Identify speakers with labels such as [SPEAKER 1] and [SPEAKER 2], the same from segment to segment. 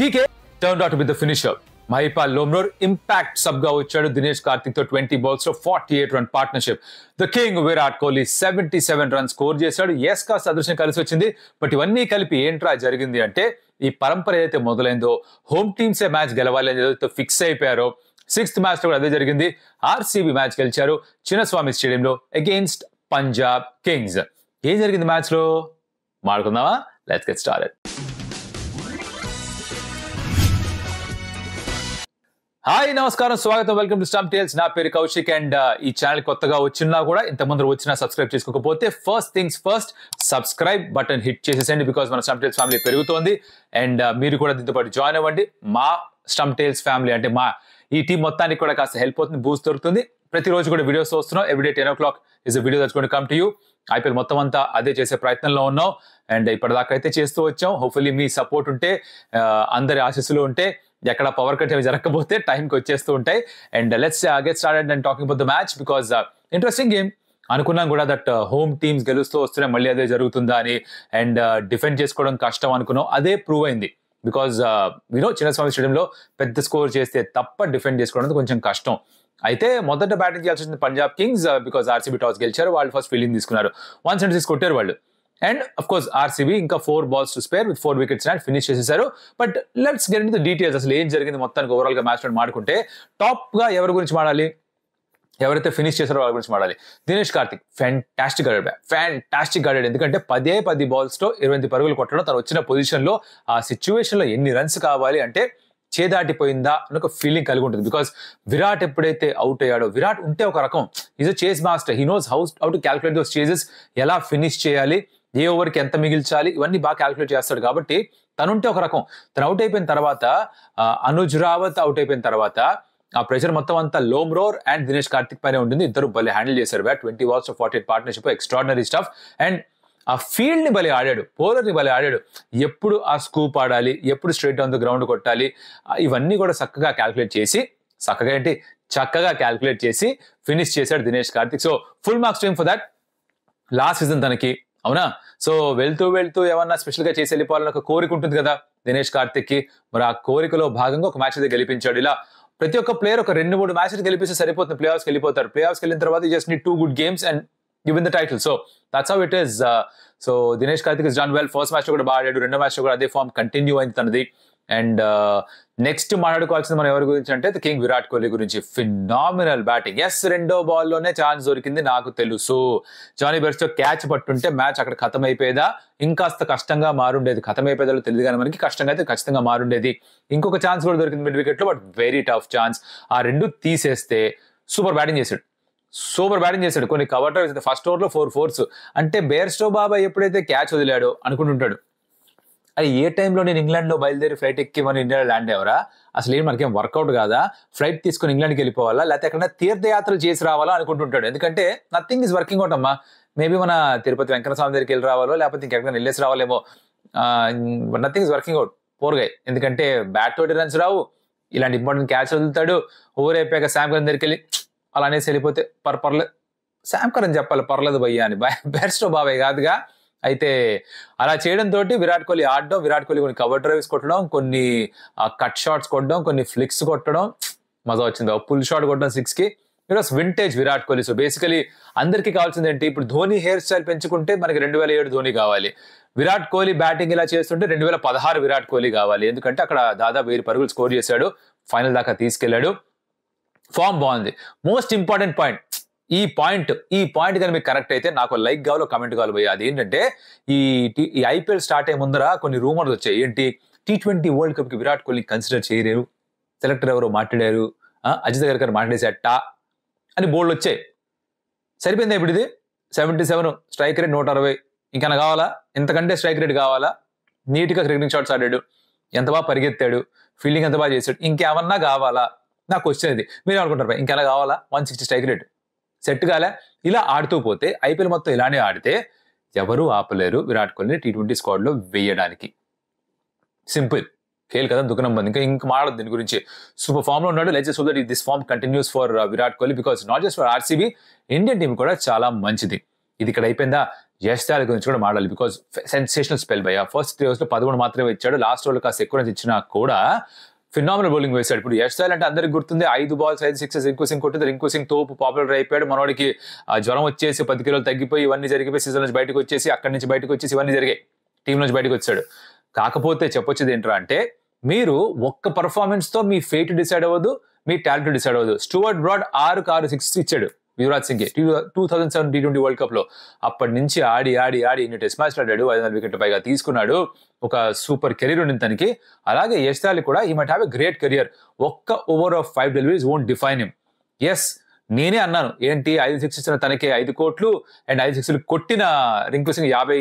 [SPEAKER 1] DK turn out with the finisher Mahipal Lomror impact sub గా వచ్చాడు దినేష్ కార్తిక్ తో ట్వంటీ బాల్స్ లో forty eight run partnership the king Virat Kohli seventy seven run score చేశాడు ఎస్ కా సదృశ్యం కలిసి వచ్చింది బట్ ఇవన్నీ కలిపి ఏంట్రా జరిగింది అంటే ఈ పరంపర ఏదైతే మొదలైందో హోమ్ టీమ్స్ ఏ మ్యాచ్ గెలవాలి అని ఏదైతే ఫిక్స్ అయిపోయారో సిక్స్త్ మ్యాచ్ కూడా అదే జరిగింది ఆర్సీబీ మ్యాచ్ గెలిచారు చిన్నస్వామి స్టేడియంలో అగెయిన్స్ట్ పంజాబ్ కింగ్స్ ఏం జరిగింది లో మాడుకుందామా లెట్స్ గెట్ స్టార్ట్ హాయ్ నమస్కారం స్వాగతం వెల్కమ్ టు స్టాప్ టేల్స్ నా పేరు కౌశిక్ అండ్ ఈ ఛానల్ కొత్తగా వచ్చినా కూడా ఇంత ముందు వచ్చినా సబ్స్క్రైబ్ చేసుకోకపోతే first things first subscribe button hit చేసేసండి బికాస్ మన స్టాప్ టేల్స్ ఫ్యామిలీ పెరుగుతోంది అండ్ మీరు కూడా దీంతో పాటు జాయిన్ అవ్వండి మా స్టమ్ టేల్స్ ఫ్యామిలీ అంటే మా ఈ టీం మొత్తానికి కూడా కాస్త హెల్ప్ అవుతుంది బూస్ట్ దొరుకుతుంది ప్రతిరోజు కూడా వీడియోస్ వస్తున్నాం everyday ten o'clock is video తెచ్చుకోండి కమ్ టు యూ ఐపీఎల్ మొత్తం అంతా అదే చేసే ప్రయత్నంలో ఉన్నాం అండ్ ఇప్పటిదాకా అయితే చేస్తూ వచ్చాం హోప్ఫుల్లీ మీ సపోర్ట్ ఉంటే అందరి ఆశీస్సులు ఉంటే ఎక్కడ పవర్ కట్ ఏమి జరగకపోతే టైంకి వచ్చేస్తూ ఉంటాయి and let's get start and talking about the match because interesting game అనుకున్నాం కూడా దట్ హోమ్ టీమ్స్ గెలుస్తూ వస్తున్నాయి మళ్ళీ అదే జరుగుతుందా అని అండ్ డిఫెండ్ uh, చేసుకోవడం కష్టం అనుకున్నాం అదే ప్రూవ్ అయింది బికాజ్ వినో uh, చిన్నస్వామి స్టేడియంలో పెద్ద స్కోర్ చేస్తే తప్ప డిఫెండ్ చేసుకోవడం కొంచెం కష్టం అయితే మొదట బ్యాటింగ్ చేయాల్సి వచ్చింది Punjab kings because RCB toss గెలిచారు వాళ్ళు ఫస్ట్ ఫీల్డింగ్ తీసుకున్నారు వన్ సెంచరీస్ కొట్టారు వాళ్ళు అండ్ అఫ్ కోర్స్ ఆర్సీబీ ఇంకా four balls to spare with four wickets and finish చేసేసారు but let's get the details అసలు ఏం జరిగింది మొత్తానికి ఓవరాల్గా మ్యాచ్ మాడుకుంటే టాప్గా ఎవరి గురించి మాడాలి ఎవరైతే ఫినిష్ చేశారో వాళ్ళ గురించి మాడాలి దినేష్ కార్తిక్ ఫ్యాంటాస్టిక్ ఆడాడు ఫ్యాంటాస్టిక్ ఆడాడు ఎందుకంటే పదే పది బాల్స్లో ఇరవై పరుగులు కొట్టడం తను వచ్చిన పొజిషన్లో ఆ సిచ్యువేషన్లో ఎన్ని రన్స్ కావాలి అంటే చేదాటిపోయిందా అని ఒక ఫీలింగ్ కలిగి ఉంటుంది బికాస్ విరాట్ ఎప్పుడైతే అవుట్ అయ్యాడో విరాట్ ఉంటే ఒక రకం is a chase master he knows how's how to calculate those chases ఎలా ఫినిష్ చేయాలి ఏ ఓవర్కి ఎంత మిగిల్చాలి ఇవన్నీ బాగా క్యాల్కులేట్ చేస్తాడు కాబట్టి తనుంటే ఒక రకం తను అవుట్ అయిపోయిన తర్వాత అనుజ్ రావత్ అవుట్ అయిపోయిన తర్వాత ఆ ప్రెషర్ మొత్తం అంతా లోమ్రోర్ అండ్ దినేష్ కార్తిక్ పైన ఉంటుంది ఇద్దరు భలే హ్యాండిల్ చేశారు bat twenty balls forty eight partnership extraordinary stuff and ఆ ఫీల్డ్ని భలే ఆడాడు ని భలే ఆడాడు ఎప్పుడు ఆ స్కూప్ ఆడాలి ఎప్పుడు స్ట్రైట్ ఆన్ ద గ్రౌండ్ కొట్టాలి ఇవన్నీ కూడా చక్కగా క్యాల్కులేట్ చేసి చక్కగా ఏంటి చక్కగా క్యాల్కులేట్ చేసి ఫినిష్ చేశాడు Dinesh Karthik so full marks time for that last season తనకి అవునా సో వెళ్తూ వెళ్తూ ఏమన్నా స్పెషల్గా చేసి వెళ్ళిపోవాలని ఒక కోరిక ఉంటుంది కదా దినేష్ కార్తిక్ కి మరి ఆ కోరికలో భాగంగా ఒక మ్యాచ్ అయితే గెలిపించాడు ఇలా ప్రతి ఒక్క ప్లేయర్ ఒక రెండు మూడు మ్యాచ్లు గెలిపిస్తే సరిపోతుంది ప్లే ఆఫ్స్కి వెళ్ళిపోతారు ప్లే ఆఫ్స్కి వెళ్ళిన తర్వాత just need two good games and given the title so that's how it is so Dinesh Karthik is done well first match కూడా బాగా ఆడాడు రెండో మ్యాచ్ కూడా అదే ఫామ్ కంటిన్యూ అయింది తనది అండ్ నెక్స్ట్ మాట్లాడుకోవాల్సింది మనం ఎవరి గురించి అంటే కింగ్ విరాట్ కోహ్లీ గురించి ఫినామినల్ బ్యాటింగ్ ఎస్ రెండో బాల్లోనే ఛాన్స్ దొరికింది నాకు తెలుసు జానీ బెర్స్టో క్యాచ్ పట్టుంటే మ్యాచ్ అక్కడ ఖతం అయిపోయేదా ఇంకాస్త కష్టంగా మారుండేది ఖతం అయిపోయేదా తెలియదు కానీ మనకి కష్టంగా అయితే ఖచ్చితంగా మారుండేది ఇంకొక ఛాన్స్ కూడా దొరికింది మిడ్ వికెట్లో బట్ వెరీ టఫ్ ఛాన్స్ ఆ రెండు తీసేస్తే సూపర్ బ్యాటింగ్ చేశాడు సూపర్ బ్యాటింగ్ చేశాడు కొన్ని కవర్ డ్రైవ్స్ ఫస్ట్ ఓవర్లో ఫోర్ ఫోర్స్ అంటే బేర్స్టో బాబా ఎప్పుడైతే క్యాచ్ వదిలాడో అనుకుంటుంటాడు అది ఏ టైంలో నేను ఇంగ్లాండ్లో బయలుదేరి ఫ్లైట్ ఎక్కి మనం ఇండియాలో ల్యాండ్ అయ్యవరా అసలు ఏం మనకేం వర్కౌట్ కాదా ఫ్లైట్ తీసుకుని ఇంగ్లాండ్కి వెళ్ళిపోవాలా లేకపోతే ఎక్కడైనా తీర్థయాత్రలు చేసి రావాలా అనుకుంటుంటాడు ఎందుకంటే నథింగ్ ఈజ్ వర్కింగ్ అవుట్ అమ్మా మేబీ మన తిరుపతి వెంకటస్వామి దగ్గరికి వెళ్ళి రావాలో లేకపోతే ఇంకెక్కడ వెళ్ళేసి రావాలేమో నథింగ్ ఈజ్ వర్కింగ్ అవుట్ పోరుగాయ్ ఎందుకంటే బ్యాట్ తోటి రన్స్ రావు ఇలాంటి ఇంపార్టెంట్ క్యాచ్ వదులుతాడు ఓవర్ అయిపోయాక శామ్ కరణ్ దగ్గరికి వెళ్ళి అలా అనేసి వెళ్ళిపోతే పర్ పర్లేదు శామ్ కరణ్ చెప్పాలి పర్లేదు భయ్యా అని బెస్ట్ బాబాయ్ కాదుగా అయితే అలా చేయడంతో విరాట్ కోహ్లీ ఆడడం విరాట్ కోహ్లీ కొన్ని కవర్ డ్రైవ్స్ కొట్టడం కొన్ని కట్ షాట్స్ కొట్టడం కొన్ని ఫ్లిక్స్ కొట్టడం మజా వచ్చింది పుల్ షాట్ కొట్టడం సిక్స్కి it was vintage Virat Kohli so basically అందరికీ కావాల్సింది ఏంటి ఇప్పుడు ధోని హెయిర్ స్టైల్ పెంచుకుంటే మనకి రెండు వేల ఏడు ధోని కావాలి విరాట్ కోహ్లీ బ్యాటింగ్ ఇలా చేస్తుంటే రెండు వేల పదహారు విరాట్ కోహ్లీ కావాలి ఎందుకంటే అక్కడ దాదాపు వేరు పరుగులు స్కోర్ చేశాడు ఫైనల్ దాకా తీసుకెళ్లాడు ఫామ్ బాగుంది మోస్ట్ ఇంపార్టెంట్ పాయింట్ ఈ పాయింట్ ఈ పాయింట్ కానీ మీకు కరెక్ట్ అయితే నాకు లైక్ కావాలి కమెంట్ కావాలి పోయి అది ఏంటంటే ఈ ఈ ఐపీఎల్ స్టార్ట్ అయ్యే ముందర కొన్ని రూమర్స్ వచ్చాయి ఏంటి టీ ట్వంటీ వరల్డ్ కప్కి విరాట్ కోహ్లీ కన్సిడర్ చేయలేరు సెలెక్టర్ ఎవరు మాట్లాడారు అజిత్ గారి గారు మాట్లాడేసేట అని బోల్డ్ వచ్చాయి సరిపోయిందా ఇప్పుడు ఇది సెవెంటీ సెవెన్ స్ట్రైక్ రేట్ నూట అరవై ఇంకైనా కావాలా ఇంతకంటే స్ట్రైక్ రేట్ కావాలా నీట్గా క్రికెటింగ్ షాట్స్ ఆడాడు ఎంత బాగా పరిగెత్తాడు ఫీల్డింగ్ ఎంత బాగా చేశాడు ఇంకేమన్నా కావాలా నాకు వచ్చేది మీరు అనుకుంటారు ఇంకెలా కావాలా one sixty strike rate set కాలే ఇలా ఆడుతూ పోతే ఐపీఎల్ మొత్తం ఇలానే ఆడితే ఎవరూ ఆపలేరు విరాట్ కోహ్లీని టీ ట్వంటీ స్క్వాడ్లో వేయడానికి సింపుల్ ఖేల్ కదా దుఃఖనం బంద్ ఇంకా ఇంకా మాట్లాడదు దీని గురించి సూపర్ ఫామ్ లో ఉన్నాడు let's so that this form continues for Virat Kohli because not just for RCB Indian team కూడా చాలా మంచిది ఇది ఇక్కడ అయిపోయిందా జయస్థాయి గురించి కూడా మాడాలి బికాస్ సెన్సేషనల్ స్పెల్ బయ్యా ఫస్ట్ త్రీ అవర్స్ లో పదకొండు మాత్రమే ఇచ్చాడు లాస్ట్ ఓవర్లో కాస్త ఎక్కువ ఇచ్చినా కూడా ఫినామినల్ బౌలింగ్ వేశాడు ఇప్పుడు యష్ అంటే అందరికి గుర్తుంది ఐదు బాల్స్ ఐదు సిక్సెస్ రింకు సింగ్ కొట్టింది రింకు సింగ్ తోపు పాపులర్ అయిపోయాడు మనోడికి జ్వరం వచ్చేసి పది కిలోలు తగ్గిపోయి ఇవన్నీ జరిగిపోయి సీజన్ నుంచి బయటకు వచ్చేసి అక్కడి నుంచి బయటకు వచ్చేసి ఇవన్నీ జరిగాయి టీం నుంచి బయటకు వచ్చాడు కాకపోతే చెప్పొచ్చేది ఏంట్రా అంటే మీరు ఒక్క తో మీ ఫేట్ డిసైడ్ అవ్వదు మీ టాలెంట్ డిసైడ్ అవ్వదు స్టూవర్ట్ బ్రాడ్ ఆరు ఆరు సిక్స్ ఇచ్చాడు Yuvraj Singh two thousand seven T twenty world cup లో అప్పటి నుంచి ఆడి ఆడి ఆడి ఇన్ని టెస్ట్ మ్యాచ్లు ఆడాడు ఐదు వందల వికెట్ పైగా తీసుకున్నాడు ఒక సూపర్ కెరీర్ ఉండింది తనకి అలాగే యశ్ కూడా ఈ might have a great career ఒక్క over of five deliveries won't define him yes నేనే అన్నాను ఏంటి ఐదు సిక్స్ ఇచ్చిన తనకి ఐదు కోట్లు అండ్ ఐదు సిక్స్లు కొట్టిన రింకు సింగ్ యాభై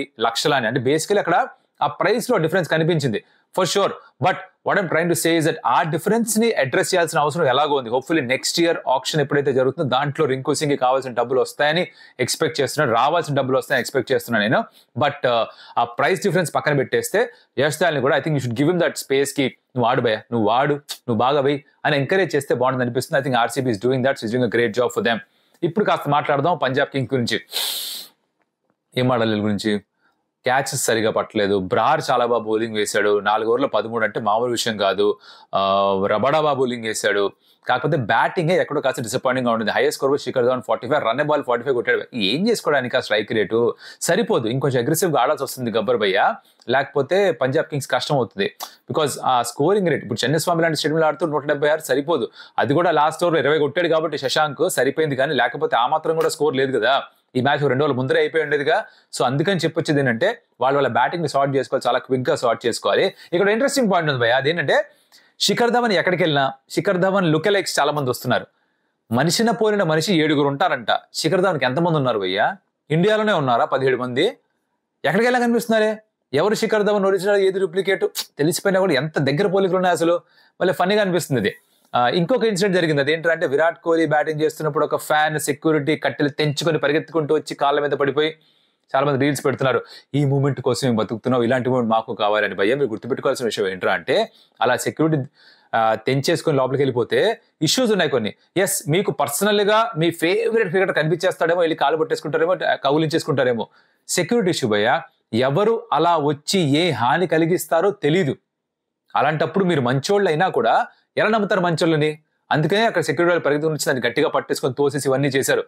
[SPEAKER 1] అని అంటే బేసికలీ అక్కడ ఆ ప్రైస్లో డిఫరెన్స్ కనిపించింది for sure but what I'm trying to say is that ఆ డిఫరెన్స్ ని అడ్రస్ చేయాల్సిన అవసరం ఎలాగో ఉంది హోప్ఫుల్లీ నెక్స్ట్ ఇయర్ ఆప్షన్ ఎప్పుడైతే జరుగుతుందో దాంట్లో రింకు సింగ్ కావాల్సిన డబ్బులు వస్తాయని ఎక్స్పెక్ట్ చేస్తున్నాను రావాల్సిన డబ్బులు వస్తాయని ఎక్స్పెక్ట్ చేస్తున్నాను నేను బట్ uh, ఆ ప్రైస్ డిఫరెన్స్ పక్కన పెట్టేస్తే యశ్దాల్ని కూడా I think you should give him that space కి నువ్వు వాడు భయ నువ్వు వాడు నువ్వు బాగా భయ్ అని ఎంకరేజ్ చేస్తే బాగుంటుంది అనిపిస్తుంది I think RCB is doing that is doing great job for them ఇప్పుడు కాస్త మాట్లాడదాం పంజాబ్ కింగ్ గురించి ఏం ఆడాలి గురించి క్యాచెస్ సరిగా పట్టలేదు బ్రార్ చాలా బాగా బౌలింగ్ వేశాడు నాలుగు ఓవర్లు పదమూడు అంటే మామూలు విషయం కాదు రబడాబా బౌలింగ్ వేశాడు కాకపోతే బ్యాటింగ్ ఎక్కడో కాస్త డిసప్పాయింటింగ్ గా ఉంటుంది highest score Shikhar Dhawan forty five run ball forty five కొట్టాడు ఏం చేసుకోవడానికి ఆ స్ట్రైక్ రేటు సరిపోదు ఇంకొంచెం అగ్రెసివ్ గా ఆడాల్సి వస్తుంది గబ్బర్ భయ్య లేకపోతే పంజాబ్ కింగ్స్ కష్టం అవుతుంది బికాజ్ ఆ స్కోరింగ్ రేట్ ఇప్పుడు స్వామి లాంటి స్టేడియంలో ఆడుతూ నూట డెబ్బై ఆరు సరిపోదు అది కూడా లాస్ట్ ఓవర్లో ఇరవై కొట్టాడు కాబట్టి శశాంక్ సరిపోయింది కానీ లేకపోతే ఆ మాత్రం కూడా స్కోర్ లేదు కదా ఈ మ్యాచ్ రెండు రోజులు ముందరే అయిపోయి ఉండేదిగా సో అందుకని చెప్పొచ్చేది ఏంటంటే వాళ్ళు వాళ్ళ బ్యాటింగ్ షార్ట్ చేసుకోవాలి చాలా క్విక్గా షార్ట్ చేసుకోవాలి ఇక్కడ ఇంట్రెస్టింగ్ పాయింట్ ఉంది భయ అదేంటంటే శిఖర్ ధవన్ ఎక్కడికి వెళ్ళినా శిఖర్ ధవన్ లుకెలైక్స్ చాలా మంది వస్తున్నారు మనిషిన పోలిన మనిషి ఏడుగురు ఉంటారంట శిఖర్ ధవన్కి ఎంతమంది ఉన్నారు భయ్య ఇండియాలోనే ఉన్నారా పదిహేడు మంది ఎక్కడికి వెళ్ళా కనిపిస్తున్నారే ఎవరు శిఖర్ ధవన్ ఒరిజినల్ ఏది డూప్లికేట్ తెలిసిపోయినా కూడా ఎంత దగ్గర పోలికలు ఉన్నాయి అసలు మళ్ళీ ఫన్నీగా అనిపిస్తుంది ఇంకొక ఇన్సిడెంట్ జరిగింది అదేంటంటే విరాట్ కోహ్లీ బ్యాటింగ్ చేస్తున్నప్పుడు ఒక ఫ్యాన్ సెక్యూరిటీ కట్టెలు తెంచుకొని పరిగెత్తుకుంటూ వచ్చి కాళ్ళ మీద పడిపోయి చాలా మంది రీల్స్ పెడుతున్నారు ఈ మూమెంట్ కోసం మేము బతుకుతున్నాం ఇలాంటి మూమెంట్ మాకు కావాలని భయం మీరు గుర్తుపెట్టుకోవాల్సిన విషయం ఏంట్రా అంటే అలా సెక్యూరిటీ తెంచేసుకొని లోపలికి వెళ్ళిపోతే ఇష్యూస్ ఉన్నాయి కొన్ని ఎస్ మీకు పర్సనల్గా మీ ఫేవరెట్ క్రికెటర్ కనిపించేస్తాడేమో వెళ్ళి కాలు పట్టేసుకుంటారేమో కౌలించేసుకుంటారేమో సెక్యూరిటీ ఇష్యూ భయ్యా ఎవరు అలా వచ్చి ఏ హాని కలిగిస్తారో తెలీదు అలాంటప్పుడు మీరు అయినా కూడా ఎలా నమ్ముతారు మంచోళ్ళని అందుకనే అక్కడ సెక్యూరిటీ వాళ్ళు నుంచి దాన్ని గట్టిగా పట్టేసుకొని తోసేసి ఇవన్నీ చేశారు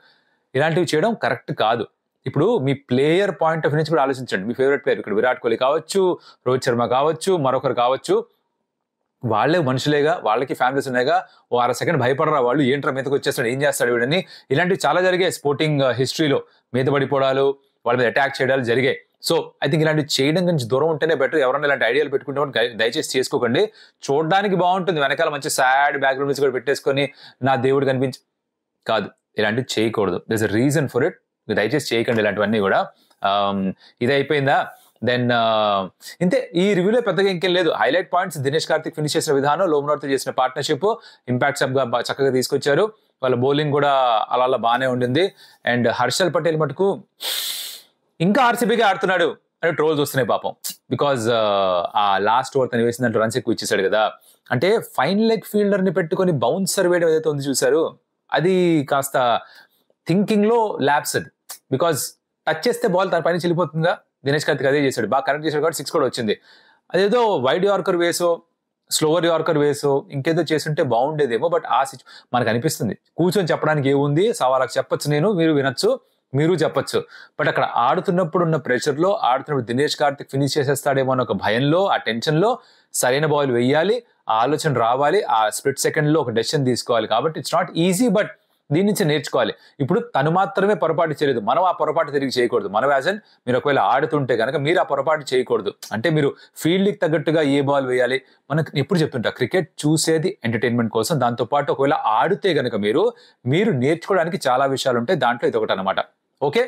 [SPEAKER 1] ఇలాంటివి చేయడం కరెక్ట్ కాదు ఇప్పుడు మీ ప్లేయర్ పాయింట్ ఆఫ్ నుంచి కూడా ఆలోచించండి మీ ఫేవరెట్ ప్లేయర్ ఇక్కడ విరాట్ కోహ్లీ కావచ్చు రోహిత్ శర్మ కావచ్చు మరొకరు కావచ్చు వాళ్ళే మనుషులేగా వాళ్ళకి ఫ్యామిలీస్ ఉన్నాయిగా ఓ అర సెకండ్ భయపడరా వాళ్ళు ఏంట్రా మీదకి వచ్చేస్తాడు ఏం చేస్తాడు వీడని ఇలాంటివి చాలా జరిగాయి స్పోర్టింగ్ హిస్టరీలో మీద పడిపోవడాలు వాళ్ళ మీద అటాక్ చేయడాలు జరిగాయి సో ఐ థింక్ ఇలాంటి చేయడం గురించి దూరం ఉంటేనే బెటర్ ఎవరైనా ఇలాంటి ఐడియాలు పెట్టుకుంటే దయచేసి చేసుకోకండి చూడడానికి బాగుంటుంది వెనకాల మంచి సాడ్ బ్యాక్గ్రౌండ్ మ్యూజిక్ కూడా పెట్టేసుకొని నా దేవుడు కనిపించి కాదు ఇలాంటివి చేయకూడదు this a reason for it దయచేసి చేయకండి ఇలాంటివన్నీ కూడా um, ఇది అయిపోయిందా దెన్ uh, ఇంతే ఈ రివ్యూలో పెద్దగా ఇంకేం లేదు highlight points Dinesh Karthik finish చేసిన విధానం లోమ్నాథ్తో చేసిన పార్ట్నర్షిప్ ఇంపాక్ట్ సబ్గా చక్కగా తీసుకొచ్చారు వాళ్ళ బౌలింగ్ కూడా అలా అలా బాగానే ఉండింది అండ్ హర్షల్ పటేల్ మటుకు ఇంకా ఆర్సీబీగా ఆడుతున్నాడు అంటే ట్రోల్స్ వస్తున్నాయి పాపం బికాజ్ uh, ఆ లాస్ట్ ఓవర్ తను వేసిన రన్స్ ఎక్కువ ఇచ్చేసాడు కదా అంటే ఫైన్ లెగ్ ఫీల్డర్ని పెట్టుకొని బౌన్సర్ వేయడం ఏదైతే ఉంది చూసారు అది కాస్త థింకింగ్లో ల్యాబ్స్ అది బికాజ్ టచ్ చేస్తే బాల్ తన పైన చెల్లిపోతుందా దినేష్ కార్తిక్ అదే చేశాడు బాగా కరెక్ట్ చేశాడు కాబట్టి సిక్స్ కూడా వచ్చింది అదేదో వైడ్ యార్కర్ వేసో స్లోవర్ యార్కర్ వేసో ఇంకేదో చేస్తుంటే బాగుండేదేమో బట్ ఆ సిచ్యు మనకు అనిపిస్తుంది కూర్చొని చెప్పడానికి ఏముంది సవాళ్ళకి చెప్పొచ్చు నేను మీరు వినొచ్చు మీరు చెప్పచ్చు బట్ అక్కడ ఆడుతున్నప్పుడు ఉన్న ప్రెషర్లో ఆడుతున్నప్పుడు దినేష్ కార్తిక్ ఫినిష్ చేసేస్తాడేమో అన్న ఒక భయంలో ఆ టెన్షన్లో సరైన బాల్ వేయాలి ఆ ఆలోచన రావాలి ఆ స్ప్లిట్ సెకండ్లో ఒక డెసిషన్ తీసుకోవాలి కాబట్టి ఇట్స్ నాట్ ఈజీ బట్ దీని నుంచి నేర్చుకోవాలి ఇప్పుడు తను మాత్రమే పొరపాటు చేయలేదు మనం ఆ పొరపాటు తిరిగి చేయకూడదు మనం యాజ్ అన్ మీరు ఒకవేళ ఆడుతుంటే కనుక మీరు ఆ పొరపాటు చేయకూడదు అంటే మీరు ఫీల్డ్కి తగ్గట్టుగా ఏ బాల్ వేయాలి మనకు ఎప్పుడు చెప్తుంటా క్రికెట్ చూసేది ఎంటర్టైన్మెంట్ కోసం దాంతోపాటు ఒకవేళ ఆడితే కనుక మీరు మీరు నేర్చుకోవడానికి చాలా విషయాలు ఉంటాయి దాంట్లో ఇది ఒకటి అనమాట ఓకే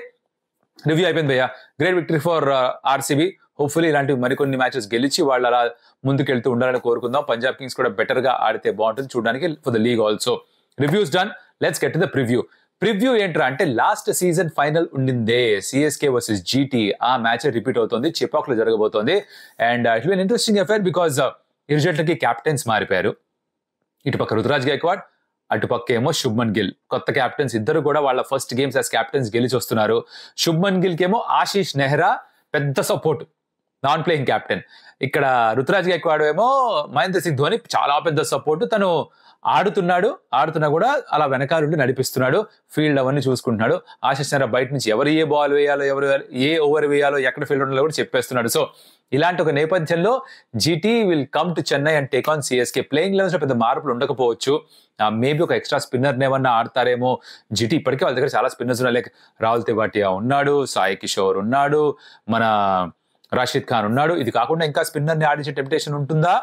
[SPEAKER 1] రివ్యూ అయిపోయింది భయ్య great victory for RCB hopefully ఇలాంటివి మరికొన్ని మ్యాచెస్ గెలిచి వాళ్ళు అలా ముందుకెళ్తూ ఉండాలని కోరుకుందాం పంజాబ్ కింగ్స్ కూడా బెటర్గా ఆడితే బాగుంటుంది చూడడానికి for the league also reviews done let's get the preview preview ఏంట్రా అంటే లాస్ట్ సీజన్ ఫైనల్ ఉండిందే సిఎస్కే వర్సెస్ జీటీ ఆ మ్యాచ్ రిపీట్ అవుతుంది చిపాక్లో జరగబోతోంది and it will interesting affair because ఇరుజట్లకి క్యాప్టెన్స్ మారిపోయారు ఇటు పక్క రుతురాజ్ గైక్వాడ్ అటుపక్క ఏమో శుభ్మన్ గిల్ కొత్త క్యాప్టెన్స్ ఇద్దరు కూడా వాళ్ళ ఫస్ట్ గేమ్స్ యాజ్ క్యాప్టెన్స్ గెలిచి వస్తున్నారు శుభ్మన్ గిల్ కేమో ఆశీష్ నెహ్రా పెద్ద సపోర్ట్ నాన్ ప్లేయింగ్ క్యాప్టెన్ ఇక్కడ రుతురాజ్ గైక్వాడ్ ఏమో మహేంద్ర సింగ్ ధోని చాలా పెద్ద సపోర్ట్ తను ఆడుతున్నాడు ఆడుతున్నా కూడా అలా వెనకాలండి నడిపిస్తున్నాడు ఫీల్డ్ అవన్నీ చూసుకుంటున్నాడు ఆశిష్ చంద్ర బయట నుంచి ఎవరు ఏ బాల్ వేయాలో ఎవరు ఏ ఓవర్ వేయాలో ఎక్కడ ఫీల్డ్ ఉండాలో కూడా చెప్పేస్తున్నాడు సో ఇలాంటి ఒక నేపథ్యంలో GT will come to Chennai and take on CSK playing లెవెల్స్లో పెద్ద మార్పులు ఉండకపోవచ్చు మేబీ ఒక ఎక్స్ట్రా స్పిన్నర్ని ఏమన్నా ఆడతారేమో జిటి ఇప్పటికే వాళ్ళ దగ్గర చాలా స్పిన్నర్స్ ఉన్నాయి లైక్ రాహుల్ తివాటియా ఉన్నాడు సాయి కిషోర్ ఉన్నాడు మన రాషిద్ ఖాన్ ఉన్నాడు ఇది కాకుండా ఇంకా స్పిన్నర్ని ఆడించే టెంప్టేషన్ ఉంటుందా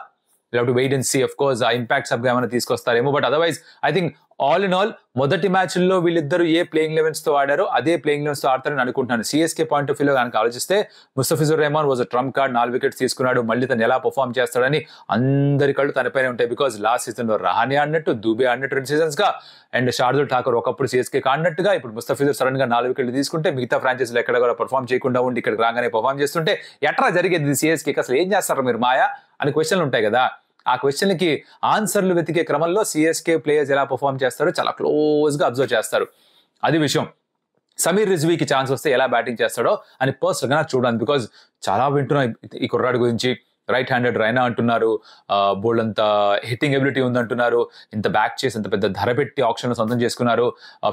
[SPEAKER 1] wait and see of course ఆ ఇంపాక్ట్ సబ్గా ఏమైనా తీసుకొస్తారేమో but otherwise I think all in all మొదటి మ్యాచ్ల్లో వీళ్ళిద్దరు ఏ ప్లేయింగ్ లెవెన్స్ తో ఆడారో అదే ప్లేయింగ్ లెవెన్స్ తో ఆడతారని అనుకుంటున్నాను సిఎస్కే పాయింట్ ఆఫ్ వ్యూలో కనుక ఆలోచిస్తే Mustafizur Rahman was trump card నాలుగు వికెట్స్ తీసుకున్నాడు మళ్ళీ తను ఎలా పర్ఫామ్ చేస్తాడని అందరి కళ్ళు తనపైనే ఉంటాయి బికాజ్ లాస్ట్ సీజన్ లో రహానే ఆడినట్టు దుబే ఆడినట్టు రెండు సీజన్స్ గా అండ్ షార్దుల్ ఠాకూర్ ఒకప్పుడు సిఎస్కే ఆడినట్టుగా ఇప్పుడు ముస్తఫిజుర్ సడన్ గా నాలుగు వికెట్లు తీసుకుంటే మిగతా ఫ్రాంచైజీలు ఎక్కడ కూడా పర్ఫామ్ చేయకుండా ఉండి ఇక్కడ రాగానే పర్ఫామ్ చేస్తుంటే ఎట్లా జరిగేది సిఎస్కే అసలు ఏం చేస్తారు మీరు మాయా అని క్వశ్చన్లు ఉంటాయి కదా ఆ క్వశ్చన్కి ఆన్సర్లు వెతికే క్రమంలో సిఎస్కే ప్లేయర్స్ ఎలా పర్ఫామ్ చేస్తారో చాలా క్లోజ్గా అబ్జర్వ్ చేస్తారు అది విషయం సమీర్ రిజ్వీకి ఛాన్స్ వస్తే ఎలా బ్యాటింగ్ చేస్తాడో అని పర్సనల్గా నాకు చూడాలి బికాజ్ చాలా వింటున్నాయి ఈ కుర్రాడి గురించి రైట్ హ్యాండెడ్ రైనా అంటున్నారు బోల్డ్ అంత హిట్టింగ్ ఎబిలిటీ ఉందంటున్నారు ఇంత బ్యాక్ చేసి ఇంత పెద్ద ధర పెట్టి ఆప్షన్లు సొంతం చేసుకున్నారు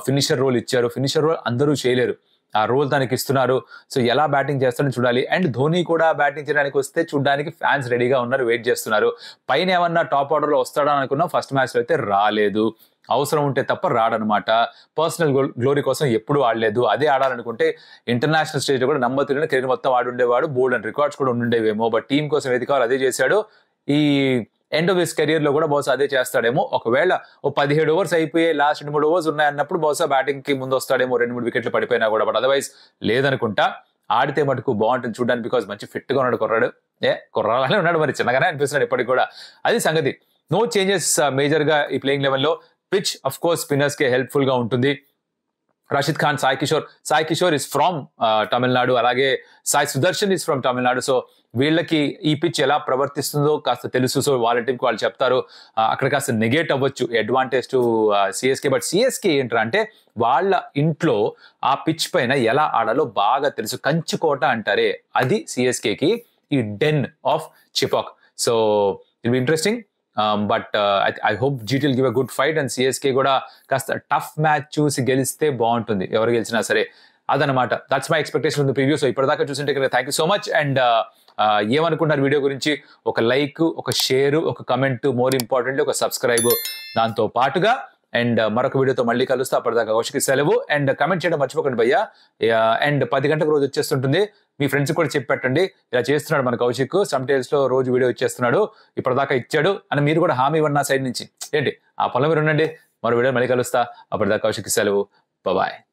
[SPEAKER 1] ఫినిషర్ రోల్ ఇచ్చారు ఫినిషర్ రోల్ అందరూ చేయలేరు ఆ రోల్ తనకి ఇస్తున్నారు సో ఎలా బ్యాటింగ్ చేస్తారని చూడాలి అండ్ ధోని కూడా బ్యాటింగ్ చేయడానికి వస్తే చూడడానికి ఫ్యాన్స్ రెడీగా ఉన్నారు వెయిట్ చేస్తున్నారు పైన ఏమన్నా టాప్ ఆర్డర్లో వస్తాడా అనుకున్నా ఫస్ట్ మ్యాచ్లో అయితే రాలేదు అవసరం ఉంటే తప్ప రాడనమాట పర్సనల్ గ్లోరీ కోసం ఎప్పుడు ఆడలేదు అదే ఆడాలనుకుంటే ఇంటర్నేషనల్ స్టేజ్ కూడా నమ్మ తిరిగిన కెరీర్ మొత్తం ఆడుండేవాడు బోల్డ్ అండ్ రికార్డ్స్ కూడా ఉండుండేవేమో బట్ టీం కోసం ఏది కావాలి అదే చేశాడు ఈ ఎండ్ ఆఫ్ హిస్ లో కూడా బహుశా అదే చేస్తాడేమో ఒకవేళ ఓ పదిహేడు ఓవర్స్ అయిపోయి లాస్ట్ రెండు మూడు ఓవర్స్ ఉన్నాయన్నప్పుడు బహుశా బ్యాటింగ్ కి ముందు వస్తాడేమో రెండు మూడు వికెట్లు పడిపోయినా కూడా బట్ అదర్వైజ్ లేదనుకుంటా ఆడితే మటుకు బాగుంటుంది చూడడానికి బికాజ్ మంచి ఫిట్గా ఉన్నాడు కుర్రాడు ఏ కుర్రాలనే ఉన్నాడు మరి చిన్నగానే అనిపిస్తున్నాడు ఇప్పటికి కూడా అది సంగతి నో చేంజెస్ మేజర్ గా ఈ ప్లేయింగ్ లో పిచ్ అఫ్ కోర్స్ హెల్ప్ఫుల్ హెల్ప్ఫుల్గా ఉంటుంది రషీద్ ఖాన్ సాయి కిషోర్ సాయి కిషోర్ ఇస్ ఫ్రమ్ తమిళనాడు అలాగే Sai Sudharsan is from Tamil Nadu so వీళ్ళకి ఈ పిచ్ ఎలా ప్రవర్తిస్తుందో కాస్త తెలుసు సో వాళ్ళ టీంకి వాళ్ళు చెప్తారు uh, అక్కడ కాస్త నెగేట్ అవ్వచ్చు advantage to CSK but CSK ఏంటంటే అంటే వాళ్ళ ఇంట్లో ఆ పిచ్ పైన ఎలా ఆడాలో బాగా తెలుసు కంచుకోట అంటారే అది సిఎస్కేకి ఈ den of Chepauk so it interesting but I hope GT'll give a good fight and CSK కూడా కాస్త టఫ్ మ్యాచ్ చూసి గెలిస్తే బాగుంటుంది ఎవరు గెలిచినా సరే అదనమాట దట్స్ మై ఎక్స్పెక్టేషన్ ఉంది ప్రీవియస్ ఇప్పటిదాకా చూసింటే కదా thank you so much and ఏమనుకున్నారు వీడియో గురించి ఒక లైక్ ఒక షేర్ ఒక కమెంట్ మోర్ ఇంపార్టెంట్ ఒక సబ్స్క్రైబ్ దాంతో పాటుగా అండ్ uh, మరొక వీడియోతో మళ్ళీ కలుస్తా అప్పటిదాకా కౌశికి సెలవు అండ్ కమెంట్ చేయడం మర్చిపోకండి భయ్యా అండ్ పది గంటలకు రోజు వచ్చేస్తుంటుంది మీ ఫ్రెండ్స్ కూడా పెట్టండి ఇలా చేస్తున్నాడు మన కౌశిక్ సమ్ లో రోజు వీడియో ఇచ్చేస్తున్నాడు ఇప్పటిదాకా ఇచ్చాడు అని మీరు కూడా హామీ ఇవ్వండి సైడ్ నుంచి ఏంటి ఆ పనులు మీరు ఉండండి మరో వీడియో మళ్ళీ కలుస్తా అప్పటిదాకా కౌశిక్ సెలవు బాయ్